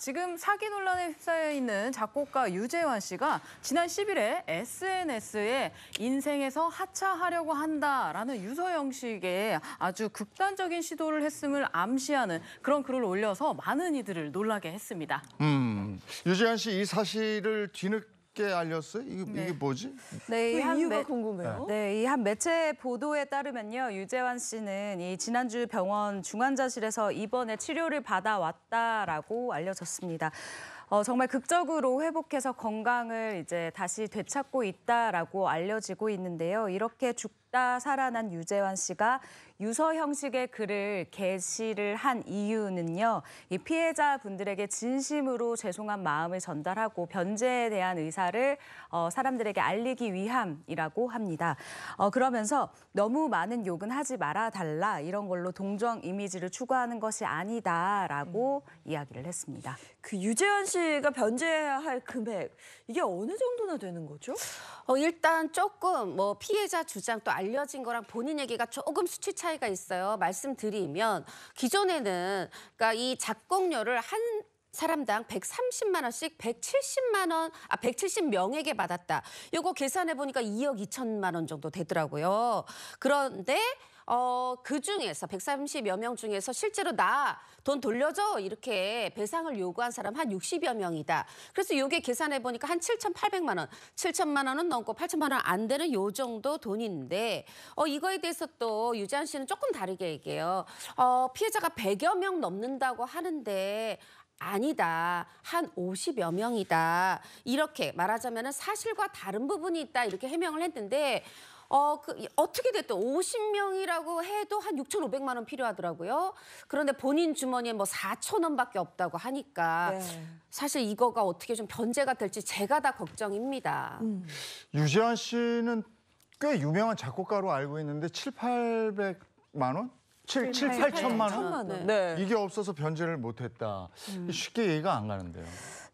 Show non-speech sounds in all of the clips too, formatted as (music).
지금 사기 논란에 휩싸여 있는 작곡가 유재환 씨가 지난 10일에 SNS에 인생에서 하차하려고 한다라는 유서 형식의 아주 극단적인 시도를 했음을 암시하는 그런 글을 올려서 많은 이들을 놀라게 했습니다. 음, 유재환 씨 이 사실을 뒤늦게 늦게 알렸어요? 이게, 네. 이게 뭐지? 네, 이 그 이유가 매, 궁금해요. 네, 이 한 매체 보도에 따르면요. 유재환 씨는 이 지난주 병원 중환자실에서 입원해 치료를 받아왔다라고 알려졌습니다. 어, 정말 극적으로 회복해서 건강을 이제 다시 되찾고 있다라고 알려지고 있는데요. 이렇게 죽다 살아난 유재환 씨가 유서 형식의 글을 게시를 한 이유는요. 이 피해자분들에게 진심으로 죄송한 마음을 전달하고 변제에 대한 의사를 어, 사람들에게 알리기 위함이라고 합니다. 어, 그러면서 너무 많은 욕은 하지 말아달라 이런 걸로 동정 이미지를 추구하는 것이 아니다라고 음. 이야기를 했습니다. 그 유재환 씨 씨가 변제해야 할 금액 이게 어느 정도나 되는 거죠? 어, 일단 조금 뭐 피해자 주장 또 알려진 거랑 본인 얘기가 조금 수치 차이가 있어요. 말씀드리면 기존에는 그러니까 이 작곡료를 한 사람당 130만 원씩 170만 원, 아 170명에게 받았다. 요거 계산해 보니까 2억 2천만 원 정도 되더라고요. 그런데 어, 그 중에서 130여 명 중에서 실제로 나 돈 돌려줘 이렇게 배상을 요구한 사람 한 60여 명이다. 그래서 요게 계산해 보니까 한 7,800만 원, 7천만 원은 넘고 8천만 원 안 되는 요 정도 돈인데 어, 이거에 대해서 또 유재한 씨는 조금 다르게 얘기해요. 어, 피해자가 100여 명 넘는다고 하는데 아니다. 한 50여 명이다. 이렇게 말하자면 사실과 다른 부분이 있다. 이렇게 해명을 했는데 어, 그, 어떻게 됐든 50명이라고 해도 한 6,500만 원 필요하더라고요. 그런데 본인 주머니에 뭐 4천 원밖에 없다고 하니까 네. 사실 이거가 어떻게 좀 변제가 될지 제가 다 걱정입니다. 음. 유재환 씨는 꽤 유명한 작곡가로 알고 있는데 7, 800만 원? 7, 7, 8천만 원? 원. 네. 이게 없어서 변제를 못했다. 음. 쉽게 이해가 안 가는데요.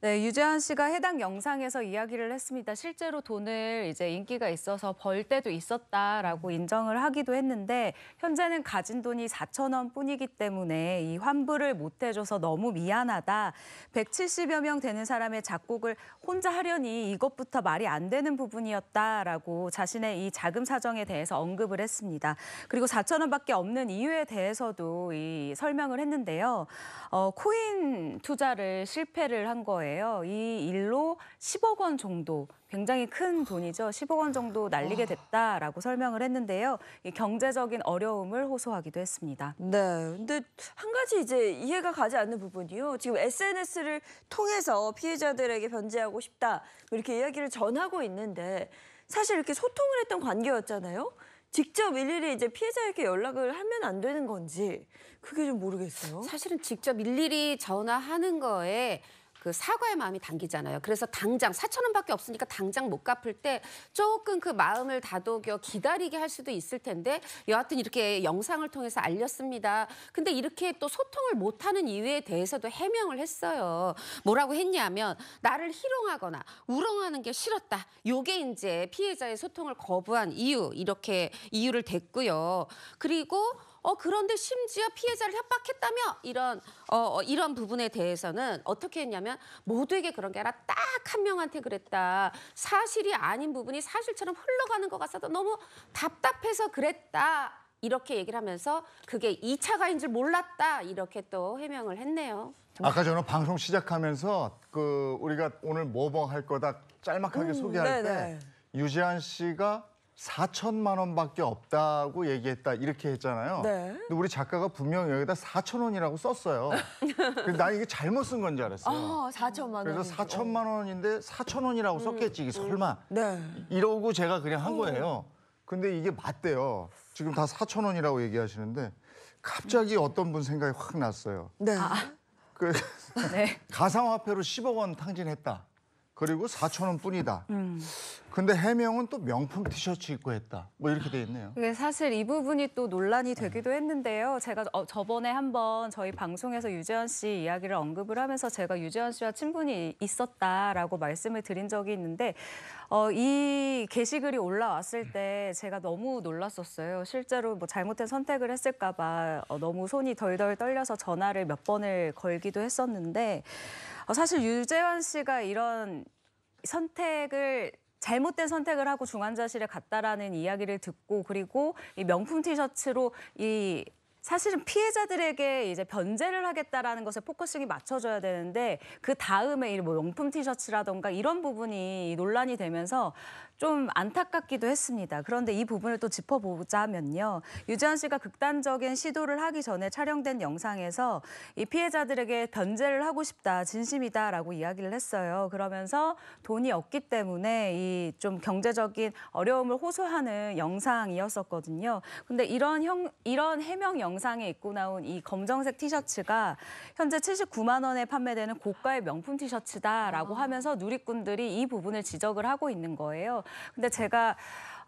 네, 유재환 씨가 해당 영상에서 이야기를 했습니다. 실제로 돈을 이제 인기가 있어서 벌 때도 있었다라고 인정을 하기도 했는데 현재는 가진 돈이 4천 원뿐이기 때문에 이 환불을 못 해줘서 너무 미안하다. 170여 명 되는 사람의 작곡을 혼자 하려니 이것부터 말이 안 되는 부분이었다라고 자신의 이 자금 사정에 대해서 언급을 했습니다. 그리고 4천 원밖에 없는 이유에 대해서도 이 설명을 했는데요. 어, 코인 투자를 실패를 한 거예요. 거예요. 이 일로 10억 원 정도 굉장히 큰 돈이죠. 10억 원 정도 날리게 됐다라고 설명을 했는데요. 이 경제적인 어려움을 호소하기도 했습니다. 네. 근데 한 가지 이제 이해가 가지 않는 부분이요. 지금 SNS를 통해서 피해자들에게 변제하고 싶다. 뭐 이렇게 이야기를 전하고 있는데 사실 이렇게 소통을 했던 관계였잖아요. 직접 일일이 이제 피해자에게 연락을 하면 안 되는 건지 그게 좀 모르겠어요. 사실은 직접 일일이 전화하는 거에 그 사과의 마음이 당기잖아요. 그래서 당장 4천 원밖에 없으니까 당장 못 갚을 때 조금 그 마음을 다독여 기다리게 할 수도 있을 텐데 여하튼 이렇게 영상을 통해서 알렸습니다. 근데 이렇게 또 소통을 못하는 이유에 대해서도 해명을 했어요. 뭐라고 했냐면 나를 희롱하거나 우롱하는 게 싫었다. 요게 이제 피해자의 소통을 거부한 이유 이렇게 이유를 댔고요. 그리고 어 그런데 심지어 피해자를 협박했다며 이런 어, 어 이런 부분에 대해서는 어떻게 했냐면 모두에게 그런 게 아니라 딱 한 명한테 그랬다. 사실이 아닌 부분이 사실처럼 흘러가는 것 같아서 너무 답답해서 그랬다. 이렇게 얘기를 하면서 그게 2차 가인 줄 몰랐다. 이렇게 또 해명을 했네요. 아까 저는 방송 시작하면서 그 우리가 오늘 모범할 뭐 뭐 거다 짤막하게 음, 소개할 네네. 때 유지한 씨가 4천만 원밖에 없다고 얘기했다 이렇게 했잖아요. 네. 근데 우리 작가가 분명 여기다 4천 원이라고 썼어요. 근데 난 이게 잘못 쓴 건 줄 알았어요. 아, 4천만 원. 그래서 4천만 원인데 4천 원이라고 음. 썼겠지 이 음. 설마 네. 이러고 제가 그냥 한 어. 거예요. 근데 이게 맞대요. 지금 다 4천 원이라고 얘기하시는데 갑자기 어떤 분 생각이 확 났어요. 네. 아. 그 네. (laughs) 가상화폐로 10억 원 탕진했다. 그리고 4천 원뿐이다. 음. 근데 해명은 또 명품 티셔츠 입고 했다. 뭐 이렇게 돼 있네요. 네, 사실 이 부분이 또 논란이 되기도 했는데요. 제가 어, 저번에 한번 저희 방송에서 유재환 씨 이야기를 언급을 하면서 제가 유재환 씨와 친분이 있었다라고 말씀을 드린 적이 있는데 어, 이 게시글이 올라왔을 때 제가 너무 놀랐었어요. 실제로 뭐 잘못된 선택을 했을까 봐 어, 너무 손이 덜덜 떨려서 전화를 몇 번을 걸기도 했었는데 어, 사실 유재환 씨가 이런 선택을 잘못된 선택을 하고 중환자실에 갔다라는 이야기를 듣고 그리고 이 명품 티셔츠로 이 사실은 피해자들에게 이제 변제를 하겠다라는 것에 포커싱이 맞춰져야 되는데 그 다음에 이뭐 명품 티셔츠라던가 이런 부분이 논란이 되면서 좀 안타깝기도 했습니다. 그런데 이 부분을 또 짚어보자면요. 유재환 씨가 극단적인 시도를 하기 전에 촬영된 영상에서 이 피해자들에게 변제를 하고 싶다, 진심이다라고 이야기를 했어요. 그러면서 돈이 없기 때문에 이 좀 경제적인 어려움을 호소하는 영상이었었거든요. 근데 이런 형, 이런 해명 영상에 입고 나온 이 검정색 티셔츠가 현재 79만 원에 판매되는 고가의 명품 티셔츠다라고 하면서 누리꾼들이 이 부분을 지적을 하고 있는 거예요. 근데 제가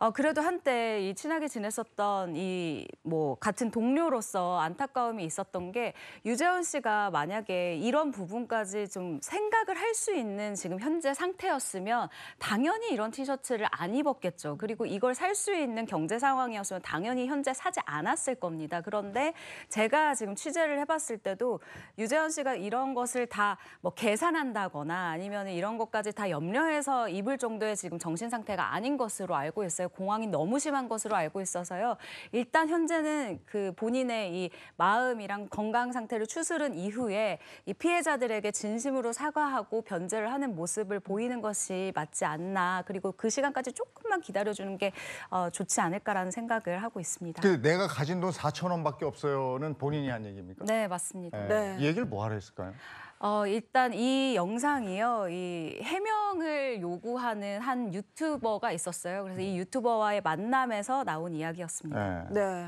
어, 그래도 한때 이 친하게 지냈었던 이 뭐 같은 동료로서 안타까움이 있었던 게 유재원 씨가 만약에 이런 부분까지 좀 생각을 할 수 있는 지금 현재 상태였으면 당연히 이런 티셔츠를 안 입었겠죠. 그리고 이걸 살 수 있는 경제 상황이었으면 당연히 현재 사지 않았을 겁니다. 그런데 제가 지금 취재를 해봤을 때도 유재원 씨가 이런 것을 다 뭐 계산한다거나 아니면 이런 것까지 다 염려해서 입을 정도의 지금 정신 상태가 아닌 것으로 알고 있어요. 있어요. 공황이 너무 심한 것으로 알고 있어서요. 일단 현재는 그 본인의 이 마음이랑 건강 상태를 추스른 이후에 이 피해자들에게 진심으로 사과하고 변제를 하는 모습을 보이는 것이 맞지 않나. 그리고 그 시간까지 조금만 기다려주는 게 어, 좋지 않을까라는 생각을 하고 있습니다. 그 내가 가진 돈 4천 원밖에 없어요는 본인이 한 얘기입니까? 네, 맞습니다. 네. 네. 이 얘기를 뭐 하려 했을까요? 어, 일단 이 영상이요. 이 해명을 요구하는 한 유튜버가 있었어요. 그래서 이 유튜버와의 만남에서 나온 이야기였습니다. 네. 네.